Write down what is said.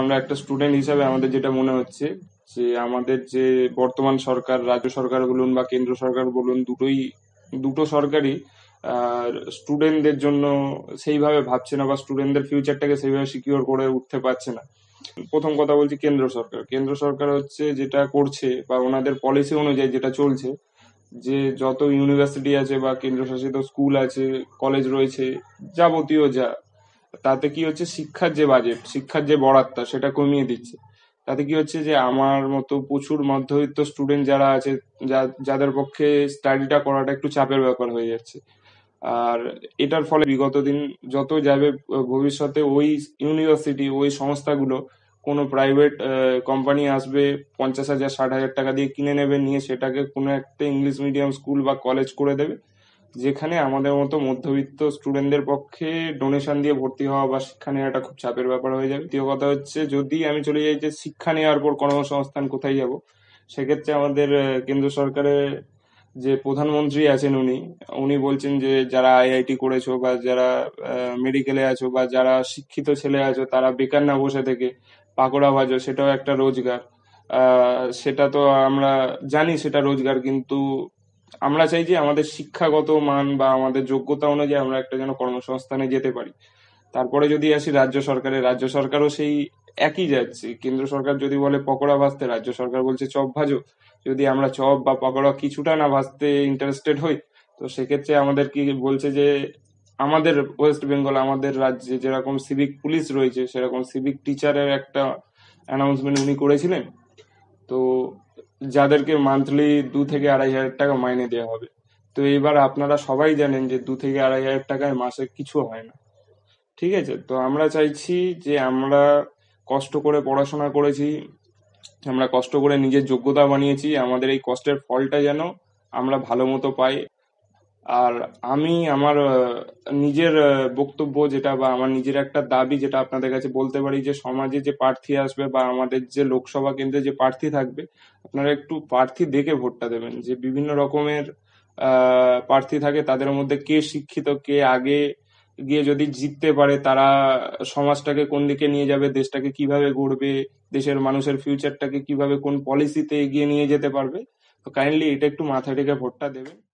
আমরা একটা স্টুডেন্ট হিসাবে আমাদের যেটা মনে হচ্ছে যে আমাদের যে বর্তমান সরকার রাজ্য সরকার বলুন বা কেন্দ্র সরকার বলুন দুটোই দুটো সরকারই স্টুডেন্টদের জন্য সেইভাবে ভাবছে না বা স্টুডেন্টদের ফিউচারটাকে সেইভাবে সিকিওর করে উঠতে পারছে না প্রথম কথা বলছি কেন্দ্র সরকার কেন্দ্র সরকার হচ্ছে যেটা করছে বা ওনাদের পলিসি অনুযায়ী যেটা চলছে যে যত ইউনিভার্সিটি আছে বা কেন্দ্রশাসিত স্কুল আছে কলেজ রয়েছে যাবতীয় যা তাতে কি হচ্ছে শিক্ষার যে বাজেট শিক্ষার যে বরাদ্দটা সেটা কমিয়ে দিচ্ছে তাতে কি হচ্ছে যে আমার মতো প্রচুর মধ্যবিত্ত স্টুডেন্ট যারা আছে যাদের পক্ষে স্টাডিটা করাটা একটু চাপের ব্যাপার হয়ে যাচ্ছে আর এটার ফলে বিগত দিন যত যাবে ভবিষ্যতে ওই ইউনিভার্সিটি ওই সংস্থাগুলো কোনো প্রাইভেট কোম্পানি আসবে পঞ্চাশ হাজার ষাট হাজার টাকা দিয়ে কিনে নেবে নিয়ে সেটাকে কোনো একটা ইংলিশ মিডিয়াম স্কুল বা কলেজ করে দেবে যেখানে আমাদের মতো মধ্যবিত্ত স্টুডেন্টদের পক্ষে ডোনেশন দিয়ে ভর্তি হওয়া বা শিক্ষা নেওয়াটা খুব চাপের ব্যাপার হয়ে যাবে দ্বিতীয় কথা হচ্ছে যদি আমি চলে যাই যে শিক্ষা নেওয়ার পর কর্মসংস্থান কোথায় যাব সেক্ষেত্রে আমাদের কেন্দ্র সরকারের যে প্রধানমন্ত্রী আছেন উনি উনি বলছেন যে যারা আইআইটি করেছো বা যারা মেডিকেলে আছো বা যারা শিক্ষিত ছেলে আছো তারা বেকার না বসে থেকে পাকোড়া ভাজো সেটাও একটা রোজগার সেটা তো আমরা জানি সেটা রোজগার কিন্তু আমরা চাই যে আমাদের শিক্ষাগত মান বা আমাদের যোগ্যতা অনুযায়ী আমরা একটা যেন কর্মসংস্থানে যেতে পারি তারপরে যদি আসি রাজ্য সরকারে রাজ্য সরকারও সেই একই যাচ্ছে কেন্দ্র সরকার যদি বলে পকোড়া ভাজতে রাজ্য সরকার বলছে চপ ভাজো যদি আমরা চপ বা পকোড়া কিছুটা না ভাজতে ইন্টারেস্টেড হই তো সেক্ষেত্রে আমাদের কি বলছে যে আমাদের ওয়েস্ট বেঙ্গল আমাদের রাজ্যে যেরকম সিভিক পুলিশ রয়েছে সেরকম সিভিক টিচারের একটা অ্যানাউন্সমেন্ট উনি করেছিলেন তো যাদেরকে মান্থলি দু থেকে আড়াই হাজার টাকা মাইনে দেওয়া হবে তো এবার আপনারা সবাই জানেন যে দু থেকে আড়াই হাজার টাকায় মাসে কিছু হয় না ঠিক আছে তো আমরা চাইছি যে আমরা কষ্ট করে পড়াশোনা করেছি আমরা কষ্ট করে নিজের যোগ্যতা বানিয়েছি আমাদের এই কষ্টের ফলটা যেন আমরা ভালো মতো পাই আর আমি আমার নিজের বক্তব্য যেটা বা আমার নিজের একটা দাবি যেটা আপনাদের কাছে বলতে পারি যে সমাজে যে প্রার্থী আসবে বা আমাদের যে লোকসভা কেন্দ্রে যে প্রার্থী থাকবে আপনারা একটু প্রার্থী দেখে ভোটটা দেবেন যে বিভিন্ন রকমের প্রার্থী থাকে তাদের মধ্যে কে শিক্ষিত কে আগে গিয়ে যদি জিততে পারে তারা সমাজটাকে কোন দিকে নিয়ে যাবে দেশটাকে কিভাবে গড়বে দেশের মানুষের ফিউচারটাকে কিভাবে কোন পলিসিতে এগিয়ে নিয়ে যেতে পারবে তো কাইন্ডলি এটা একটু মাথায় টেকে ভোটটা দেবেন